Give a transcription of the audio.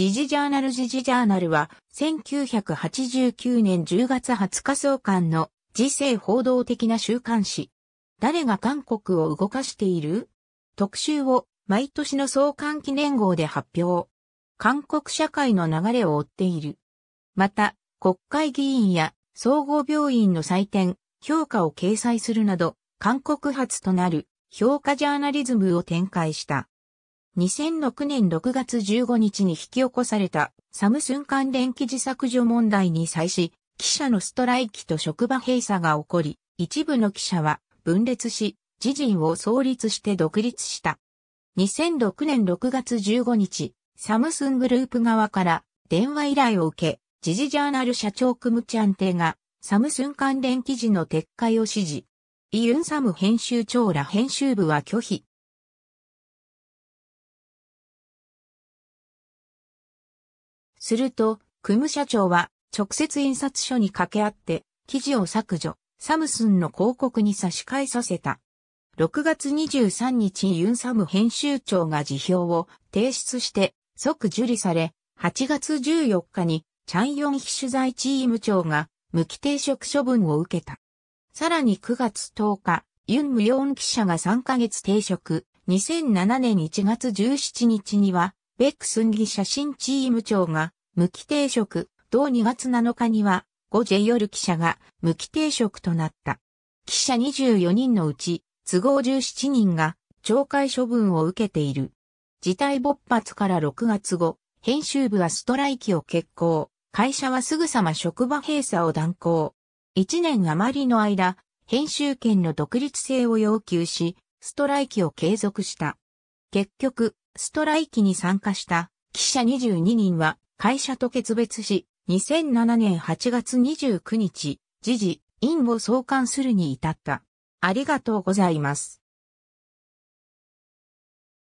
時事ジャーナル時事ジャーナルは、1989年10月20日創刊の時世報道的な週刊誌。誰が韓国を動かしている特集を毎年の創刊記念号で発表。韓国社会の流れを追っている。また、国会議員や総合病院の採点、評価を掲載するなど、韓国発となる評価ジャーナリズムを展開した。2006年6月15日に引き起こされたサムスン関連記事削除問題に際し、記者のストライキと職場閉鎖が起こり、一部の記者は分裂し、自陣を創立して独立した。2006年6月15日、サムスングループ側から電話依頼を受け、時事ジャーナル社長クムチャンテがサムスン関連記事の撤回を指示。イ・ユンサム編集長ら編集部は拒否。すると、クム社長は直接印刷所に掛け合って記事を削除、サムスンの広告に差し替えさせた。6月23日ユンサム編集長が辞表を提出して即受理され、8月14日にチャンヨンヒ取材チーム長が無期停職処分を受けた。さらに9月10日、ユン・ムヨン記者が3ヶ月停職、2007年1月17日には、ベックスンギ写真チーム長が無期定職、同2月7日には、5 j 夜記者が無期定職となった。記者24人のうち、都合17人が懲戒処分を受けている。事態勃発から6月後、編集部はストライキを決行。会社はすぐさま職場閉鎖を断行。1年余りの間、編集権の独立性を要求し、ストライキを継続した。結局、ストライキに参加した記者22人は会社と決別し、2007年8月29日、時事、院を創刊するに至った。ありがとうございます。